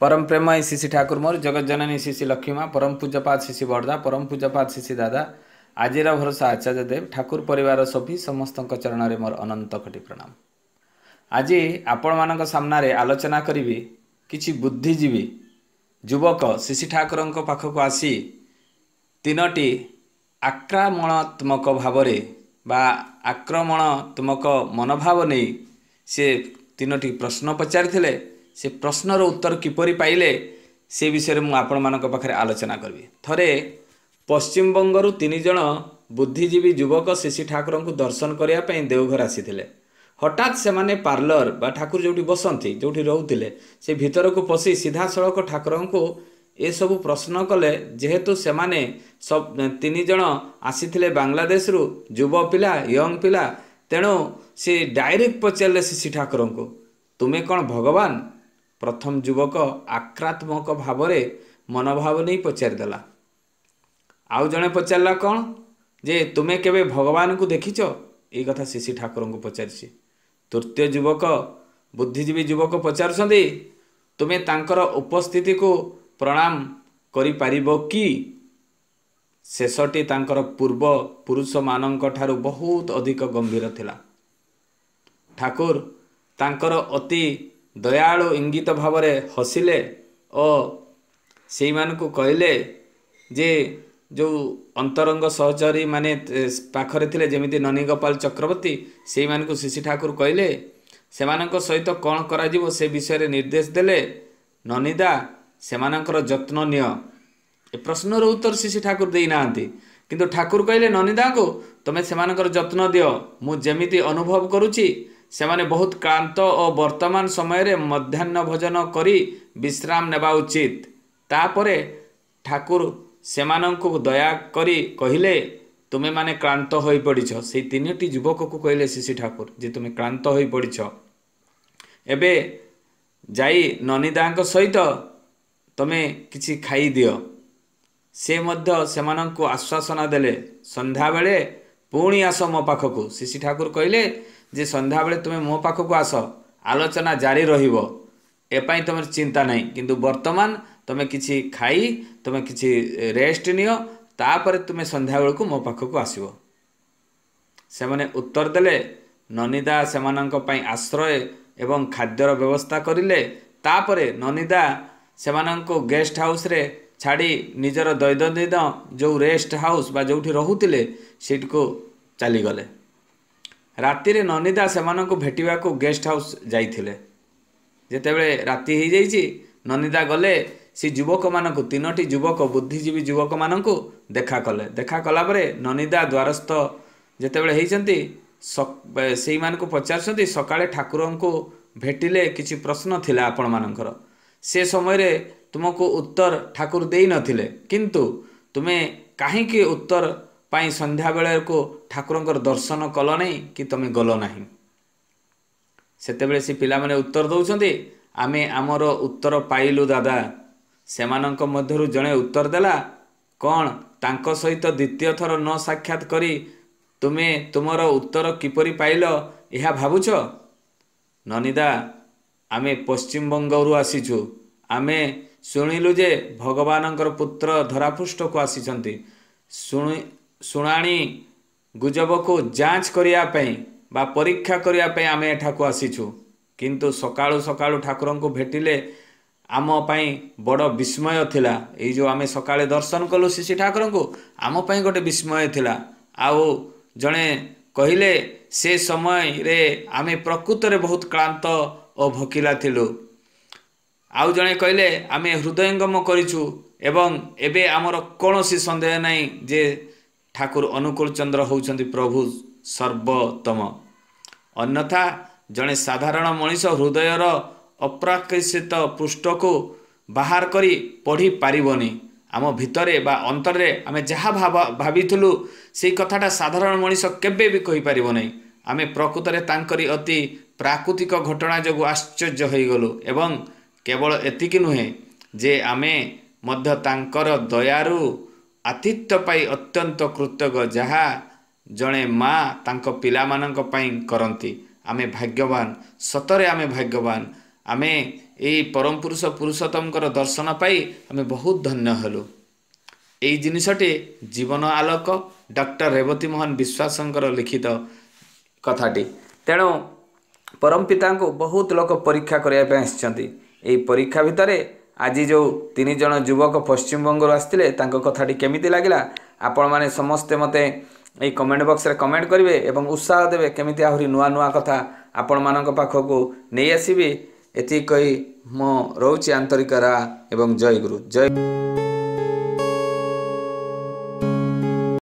ପରମ ପ୍ରେମ ଏ ଶିଶି ଠାକୁର ମୋର ଜଗତ ଜନନୀ ଶିଶି ଲକ୍ଷ୍ମୀମା ପରମ ପୂଜ୍ୟପାତ ଶିଶି ବରଦା ପରମ ପୂଜ୍ୟପାତ ଶିଶି ଦାଦା ଆଜିର ଭରସା ଆଚାର୍ଯ୍ୟ ଦେବ ଠାକୁର ପରିବାର ସଭି ସମସ୍ତଙ୍କ ଚରଣରେ ମୋର ଅନନ୍ତ ଖଟି ପ୍ରଣାମ ଆଜି ଆପଣମାନଙ୍କ ସାମ୍ନାରେ ଆଲୋଚନା କରିବି କିଛି ବୁଦ୍ଧିଜୀବୀ ଯୁବକ ଶିଶି ଠାକୁରଙ୍କ ପାଖକୁ ଆସି ତିନୋଟି ଆକ୍ରମଣାତ୍ମକ ଭାବରେ ବା ଆକ୍ରମଣାତ୍ମକ ମନୋଭାବ ନେଇ ସିଏ ତିନୋଟି ପ୍ରଶ୍ନ ପଚାରିଥିଲେ ସେ ପ୍ରଶ୍ନର ଉତ୍ତର କିପରି ପାଇଲେ ସେ ବିଷୟରେ ମୁଁ ଆପଣମାନଙ୍କ ପାଖରେ ଆଲୋଚନା କରିବି ଥରେ ପଶ୍ଚିମବଙ୍ଗରୁ ତିନି ଜଣ ବୁଦ୍ଧିଜୀବୀ ଯୁବକ ଶିଶି ଠାକୁରଙ୍କୁ ଦର୍ଶନ କରିବା ପାଇଁ ଦେଓଘର ଆସିଥିଲେ ହଠାତ୍ ସେମାନେ ପାର୍ଲର ବା ଠାକୁର ଯେଉଁଠି ବସନ୍ତି ଯେଉଁଠି ରହୁଥିଲେ ସେ ଭିତରକୁ ପଶି ସିଧାସଳଖ ଠାକୁରଙ୍କୁ ଏସବୁ ପ୍ରଶ୍ନ କଲେ ଯେହେତୁ ସେମାନେ ସବ ତିନି ଜଣ ଆସିଥିଲେ ବାଂଲାଦେଶରୁ ଯୁବ ପିଲା ୟଙ୍ଗ ପିଲା ତେଣୁ ସେ ଡାଇରେକ୍ଟ ପଚାରିଲେ ଶିଶି ଠାକୁରଙ୍କୁ ତୁମେ କ'ଣ ଭଗବାନ ପ୍ରଥମ ଯୁବକ ଆକ୍ରାତ୍ମକ ଭାବରେ ମନୋଭାବ ନେଇ ପଚାରିଦେଲା ଆଉ ଜଣେ ପଚାରିଲା କ'ଣ ଯେ ତୁମେ କେବେ ଭଗବାନଙ୍କୁ ଦେଖିଛ ଏଇ କଥା ଶିଶି ଠାକୁରଙ୍କୁ ପଚାରିଛି ତୃତୀୟ ଯୁବକ ବୁଦ୍ଧିଜୀବୀ ଯୁବକ ପଚାରୁଛନ୍ତି ତୁମେ ତାଙ୍କର ଉପସ୍ଥିତିକୁ ପ୍ରଣାମ କରିପାରିବ କି ଶେଷଟି ତାଙ୍କର ପୂର୍ବ ପୁରୁଷମାନଙ୍କ ଠାରୁ ବହୁତ ଅଧିକ ଗମ୍ଭୀର ଥିଲା ଠାକୁର ତାଙ୍କର ଅତି ଦୟାଳୁ ଇଙ୍ଗିତ ଭାବରେ ହସିଲେ ଓ ସେଇମାନଙ୍କୁ କହିଲେ ଯେ ଯେଉଁ ଅନ୍ତରଙ୍ଗ ସହଚରୀ ମାନେ ପାଖରେ ଥିଲେ ଯେମିତି ନନିଗୋପାଳ ଚକ୍ରବର୍ତ୍ତୀ ସେଇମାନଙ୍କୁ ଶିଶି ଠାକୁର କହିଲେ ସେମାନଙ୍କ ସହିତ କ'ଣ କରାଯିବ ସେ ବିଷୟରେ ନିର୍ଦ୍ଦେଶ ଦେଲେ ନନିଦା ସେମାନଙ୍କର ଯତ୍ନ ନିଅ ଏ ପ୍ରଶ୍ନର ଉତ୍ତର ଶିଶି ଠାକୁର ଦେଇନାହାନ୍ତି କିନ୍ତୁ ଠାକୁର କହିଲେ ନନିଦାଙ୍କୁ ତୁମେ ସେମାନଙ୍କର ଯତ୍ନ ଦିଅ ମୁଁ ଯେମିତି ଅନୁଭବ କରୁଛି ସେମାନେ ବହୁତ କ୍ଳାନ୍ତ ଓ ବର୍ତ୍ତମାନ ସମୟରେ ମଧ୍ୟାହ୍ନ ଭୋଜନ କରି ବିଶ୍ରାମ ନେବା ଉଚିତ ତାପରେ ଠାକୁର ସେମାନଙ୍କୁ ଦୟା କରି କହିଲେ ତୁମେମାନେ କ୍ଳାନ୍ତ ହୋଇପଡ଼ିଛ ସେଇ ତିନୋଟି ଯୁବକକୁ କହିଲେ ଶିଶି ଠାକୁର ଯେ ତୁମେ କ୍ଳାନ୍ତ ହୋଇପଡ଼ିଛ ଏବେ ଯାଇ ନନିଦାଙ୍କ ସହିତ ତୁମେ କିଛି ଖାଇଦିଅ ସେ ମଧ୍ୟ ସେମାନଙ୍କୁ ଆଶ୍ୱାସନା ଦେଲେ ସନ୍ଧ୍ୟାବେଳେ ପୁଣି ଆସ ମୋ ପାଖକୁ ଶିଶି ଠାକୁର କହିଲେ ଯେ ସନ୍ଧ୍ୟାବେଳେ ତୁମେ ମୋ ପାଖକୁ ଆସ ଆଲୋଚନା ଜାରି ରହିବ ଏ ପାଇଁ ତୁମର ଚିନ୍ତା ନାହିଁ କିନ୍ତୁ ବର୍ତ୍ତମାନ ତୁମେ କିଛି ଖାଇ ତୁମେ କିଛି ରେଷ୍ଟ ନିଅ ତାପରେ ତୁମେ ସନ୍ଧ୍ୟାବେଳକୁ ମୋ ପାଖକୁ ଆସିବ ସେମାନେ ଉତ୍ତର ଦେଲେ ନନିଦା ସେମାନଙ୍କ ପାଇଁ ଆଶ୍ରୟ ଏବଂ ଖାଦ୍ୟର ବ୍ୟବସ୍ଥା କରିଲେ ତାପରେ ନନିଦା ସେମାନଙ୍କୁ ଗେଷ୍ଟ ହାଉସରେ ଛାଡ଼ି ନିଜର ଦୈନନ୍ଦିନ ଯେଉଁ ରେଷ୍ଟ ହାଉସ୍ ବା ଯେଉଁଠି ରହୁଥିଲେ ସେଇଠିକୁ ଚାଲିଗଲେ ରାତିରେ ନନିତା ସେମାନଙ୍କୁ ଭେଟିବାକୁ ଗେଷ୍ଟ ହାଉସ୍ ଯାଇଥିଲେ ଯେତେବେଳେ ରାତି ହୋଇଯାଇଛି ନନିତା ଗଲେ ସେ ଯୁବକମାନଙ୍କୁ ତିନୋଟି ଯୁବକ ବୁଦ୍ଧିଜୀବୀ ଯୁବକମାନଙ୍କୁ ଦେଖା କଲେ ଦେଖା କଲାପରେ ନନିତା ଦ୍ୱାରସ୍ଥ ଯେତେବେଳେ ହେଇଛନ୍ତି ସେଇମାନଙ୍କୁ ପଚାରୁଛନ୍ତି ସକାଳେ ଠାକୁରଙ୍କୁ ଭେଟିଲେ କିଛି ପ୍ରଶ୍ନ ଥିଲା ଆପଣମାନଙ୍କର ସେ ସମୟରେ ତୁମକୁ ଉତ୍ତର ଠାକୁର ଦେଇନଥିଲେ କିନ୍ତୁ ତୁମେ କାହିଁକି ଉତ୍ତର ପାଇଁ ସନ୍ଧ୍ୟାବେଳକୁ ଠାକୁରଙ୍କର ଦର୍ଶନ କଲ ନାହିଁ କି ତୁମେ ଗଲ ନାହିଁ ସେତେବେଳେ ସେ ପିଲାମାନେ ଉତ୍ତର ଦେଉଛନ୍ତି ଆମେ ଆମର ଉତ୍ତର ପାଇଲୁ ଦାଦା ସେମାନଙ୍କ ମଧ୍ୟରୁ ଜଣେ ଉତ୍ତର ଦେଲା କ'ଣ ତାଙ୍କ ସହିତ ଦ୍ୱିତୀୟ ଥର ନ ସାକ୍ଷାତ କରି ତୁମେ ତୁମର ଉତ୍ତର କିପରି ପାଇଲ ଏହା ଭାବୁଛ ନନିଦା ଆମେ ପଶ୍ଚିମବଙ୍ଗରୁ ଆସିଛୁ ଆମେ ଶୁଣିଲୁ ଯେ ଭଗବାନଙ୍କର ପୁତ୍ର ଧରାପୃଷ୍ଠକୁ ଆସିଛନ୍ତି ଶୁଣି ଶୁଣାଣି ଗୁଜବକୁ ଯାଞ୍ଚ କରିବା ପାଇଁ ବା ପରୀକ୍ଷା କରିବା ପାଇଁ ଆମେ ଏଠାକୁ ଆସିଛୁ କିନ୍ତୁ ସକାଳୁ ସକାଳୁ ଠାକୁରଙ୍କୁ ଭେଟିଲେ ଆମ ପାଇଁ ବଡ଼ ବିସ୍ମୟ ଥିଲା ଏଇ ଯେଉଁ ଆମେ ସକାଳେ ଦର୍ଶନ କଲୁ ଶିଶି ଠାକୁରଙ୍କୁ ଆମ ପାଇଁ ଗୋଟେ ବିସ୍ମୟ ଥିଲା ଆଉ ଜଣେ କହିଲେ ସେ ସମୟରେ ଆମେ ପ୍ରକୃତରେ ବହୁତ କ୍ଳାନ୍ତ ଓ ଭକିଲା ଥିଲୁ ଆଉ ଜଣେ କହିଲେ ଆମେ ହୃଦୟଙ୍ଗମ କରିଛୁ ଏବଂ ଏବେ ଆମର କୌଣସି ସନ୍ଦେହ ନାହିଁ ଯେ ଠାକୁର ଅନୁକୂଳ ଚନ୍ଦ୍ର ହେଉଛନ୍ତି ପ୍ରଭୁ ସର୍ବୋତ୍ତମ ଅନ୍ୟଥା ଜଣେ ସାଧାରଣ ମଣିଷ ହୃଦୟର ଅପ୍ରାକର୍ଷିତ ପୃଷ୍ଠକୁ ବାହାର କରି ପଢ଼ିପାରିବନି ଆମ ଭିତରେ ବା ଅନ୍ତରରେ ଆମେ ଯାହା ଭାବ ଭାବିଥିଲୁ ସେଇ କଥାଟା ସାଧାରଣ ମଣିଷ କେବେ ବି କହିପାରିବ ନାହିଁ ଆମେ ପ୍ରକୃତରେ ତାଙ୍କରି ଅତି ପ୍ରାକୃତିକ ଘଟଣା ଯୋଗୁଁ ଆଶ୍ଚର୍ଯ୍ୟ ହୋଇଗଲୁ ଏବଂ କେବଳ ଏତିକି ନୁହେଁ ଯେ ଆମେ ମଧ୍ୟ ତାଙ୍କର ଦୟାରୁ ଆତିଥ୍ୟ ପାଇଁ ଅତ୍ୟନ୍ତ କୃତଜ୍ଞ ଯାହା ଜଣେ ମା' ତାଙ୍କ ପିଲାମାନଙ୍କ ପାଇଁ କରନ୍ତି ଆମେ ଭାଗ୍ୟବାନ ସତରେ ଆମେ ଭାଗ୍ୟବାନ ଆମେ ଏଇ ପରମ ପୁରୁଷ ପୁରୁଷୋତ୍ତମଙ୍କର ଦର୍ଶନ ପାଇ ଆମେ ବହୁତ ଧନ୍ୟ ହେଲୁ ଏଇ ଜିନିଷଟି ଜୀବନ ଆଲୋକ ଡକ୍ଟର ରେବତୀ ମୋହନ ବିଶ୍ୱାସଙ୍କର ଲିଖିତ କଥାଟି ତେଣୁ ପରମ ପିତାଙ୍କୁ ବହୁତ ଲୋକ ପରୀକ୍ଷା କରିବା ପାଇଁ ଆସିଛନ୍ତି ଏହି ପରୀକ୍ଷା ଭିତରେ ଆଜି ଯେଉଁ ତିନି ଜଣ ଯୁବକ ପଶ୍ଚିମବଙ୍ଗରୁ ଆସିଥିଲେ ତାଙ୍କ କଥାଟି କେମିତି ଲାଗିଲା ଆପଣମାନେ ସମସ୍ତେ ମୋତେ ଏଇ କମେଣ୍ଟ ବକ୍ସରେ କମେଣ୍ଟ କରିବେ ଏବଂ ଉତ୍ସାହ ଦେବେ କେମିତି ଆହୁରି ନୂଆ ନୂଆ କଥା ଆପଣମାନଙ୍କ ପାଖକୁ ନେଇ ଆସିବି ଏତିକି କହି ମୁଁ ରହୁଛି ଆନ୍ତରିକରା ଏବଂ ଜୟ ଗୁରୁ ଜୟ